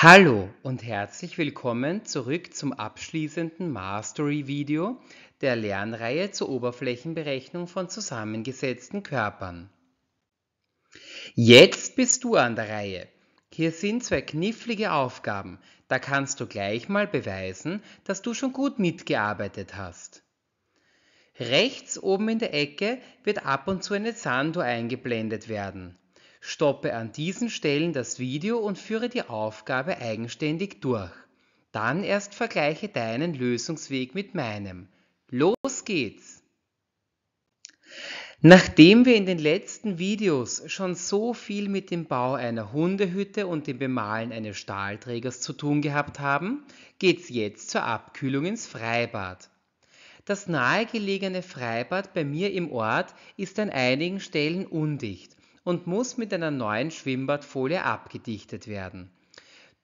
Hallo und herzlich willkommen zurück zum abschließenden Mastery-Video der Lernreihe zur Oberflächenberechnung von zusammengesetzten Körpern. Jetzt bist du an der Reihe. Hier sind zwei knifflige Aufgaben, da kannst du gleich mal beweisen, dass du schon gut mitgearbeitet hast. Rechts oben in der Ecke wird ab und zu eine Sanduhr eingeblendet werden. Stoppe an diesen Stellen das Video und führe die Aufgabe eigenständig durch. Dann erst vergleiche deinen Lösungsweg mit meinem. Los geht's! Nachdem wir in den letzten Videos schon so viel mit dem Bau einer Hundehütte und dem Bemalen eines Stahlträgers zu tun gehabt haben, geht's jetzt zur Abkühlung ins Freibad. Das nahegelegene Freibad bei mir im Ort ist an einigen Stellen undicht und muss mit einer neuen Schwimmbadfolie abgedichtet werden.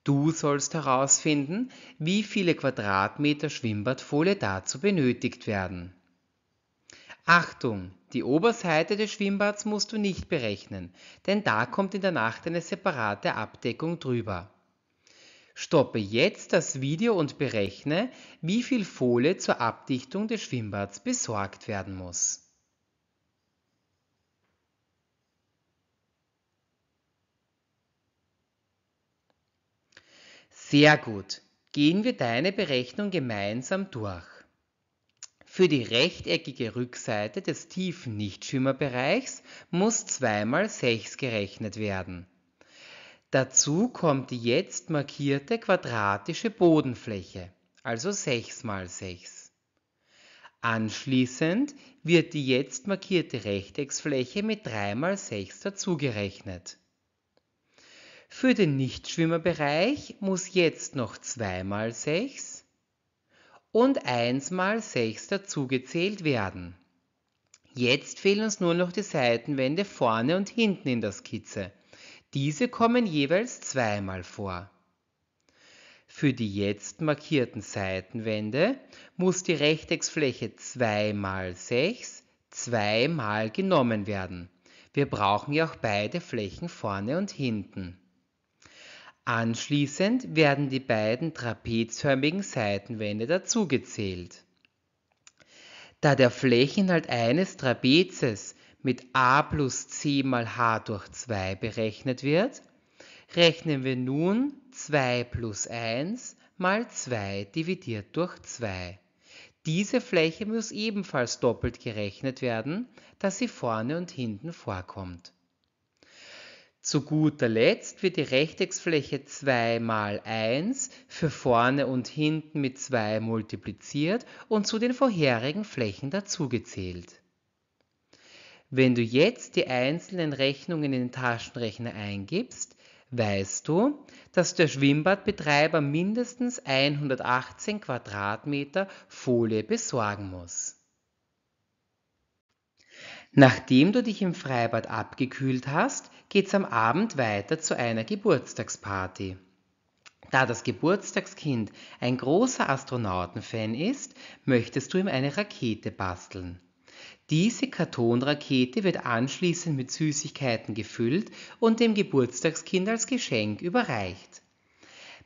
Du sollst herausfinden, wie viele Quadratmeter Schwimmbadfolie dazu benötigt werden. Achtung, die Oberseite des Schwimmbads musst du nicht berechnen, denn da kommt in der Nacht eine separate Abdeckung drüber. Stoppe jetzt das Video und berechne, wie viel Folie zur Abdichtung des Schwimmbads besorgt werden muss. Sehr gut. Gehen wir deine Berechnung gemeinsam durch. Für die rechteckige Rückseite des tiefen Nichtschimmerbereichs muss 2 mal 6 gerechnet werden. Dazu kommt die jetzt markierte quadratische Bodenfläche, also 6 mal 6. Anschließend wird die jetzt markierte Rechtecksfläche mit 3 mal 6 dazugerechnet. Für den Nichtschwimmerbereich muss jetzt noch 2 mal 6 und 1 mal 6 dazugezählt werden. Jetzt fehlen uns nur noch die Seitenwände vorne und hinten in der Skizze. Diese kommen jeweils zweimal vor. Für die jetzt markierten Seitenwände muss die Rechtecksfläche 2 mal 6 zweimal genommen werden. Wir brauchen ja auch beide Flächen vorne und hinten. Anschließend werden die beiden trapezförmigen Seitenwände dazugezählt. Da der Flächeninhalt eines Trapezes mit a plus c mal h durch 2 berechnet wird, rechnen wir nun 2 plus 1 mal 2 dividiert durch 2. Diese Fläche muss ebenfalls doppelt gerechnet werden, da sie vorne und hinten vorkommt. Zu guter Letzt wird die Rechtecksfläche 2 mal 1 für vorne und hinten mit 2 multipliziert und zu den vorherigen Flächen dazugezählt. Wenn du jetzt die einzelnen Rechnungen in den Taschenrechner eingibst, weißt du, dass der Schwimmbadbetreiber mindestens 118 Quadratmeter Folie besorgen muss. Nachdem du dich im Freibad abgekühlt hast, geht's am Abend weiter zu einer Geburtstagsparty. Da das Geburtstagskind ein großer Astronautenfan ist, möchtest du ihm eine Rakete basteln. Diese Kartonrakete wird anschließend mit Süßigkeiten gefüllt und dem Geburtstagskind als Geschenk überreicht.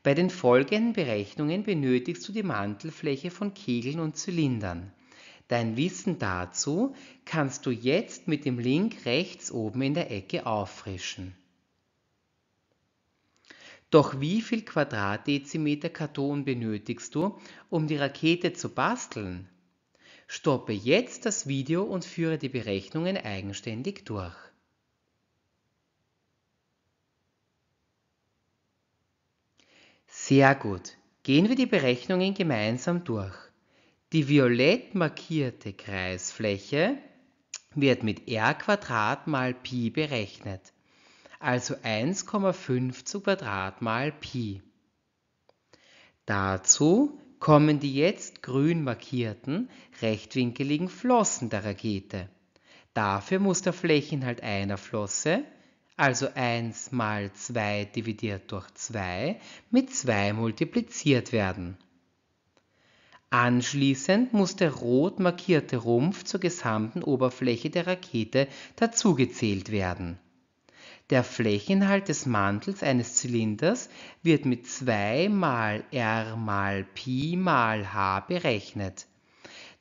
Bei den folgenden Berechnungen benötigst du die Mantelfläche von Kegeln und Zylindern. Dein Wissen dazu kannst du jetzt mit dem Link rechts oben in der Ecke auffrischen. Doch wie viel Quadratdezimeter Karton benötigst du, um die Rakete zu basteln? Stoppe jetzt das Video und führe die Berechnungen eigenständig durch. Sehr gut. Gehen wir die Berechnungen gemeinsam durch. Die violett markierte Kreisfläche wird mit r mal π berechnet, also 1,5 zu Quadrat mal π. Dazu kommen die jetzt grün markierten rechtwinkeligen Flossen der Rakete. Dafür muss der Flächeninhalt einer Flosse, also 1 mal 2 dividiert durch 2, mit 2 multipliziert werden. Anschließend muss der rot markierte Rumpf zur gesamten Oberfläche der Rakete dazugezählt werden. Der Flächeninhalt des Mantels eines Zylinders wird mit 2 mal r mal π mal h berechnet.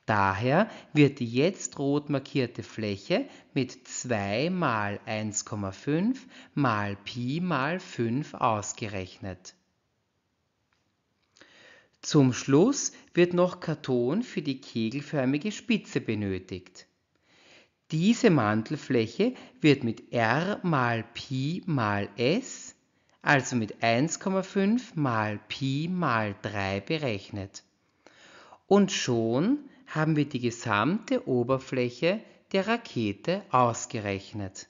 Daher wird die jetzt rot markierte Fläche mit 2 mal 1,5 mal π mal 5 ausgerechnet zum Schluss wird noch Karton für die kegelförmige Spitze benötigt. Diese Mantelfläche wird mit R mal Pi mal S, also mit 1,5 mal Pi mal 3 berechnet. Und schon haben wir die gesamte Oberfläche der Rakete ausgerechnet.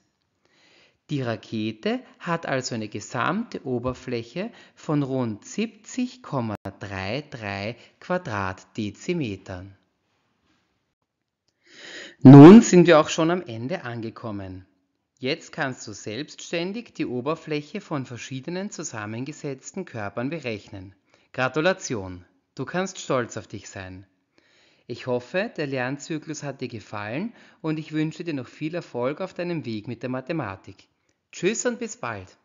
Die Rakete hat also eine gesamte Oberfläche von rund 70,33 Quadratdezimetern. Nun sind wir auch schon am Ende angekommen. Jetzt kannst du selbstständig die Oberfläche von verschiedenen zusammengesetzten Körpern berechnen. Gratulation, du kannst stolz auf dich sein. Ich hoffe, der Lernzyklus hat dir gefallen und ich wünsche dir noch viel Erfolg auf deinem Weg mit der Mathematik. Tschüss und bis bald.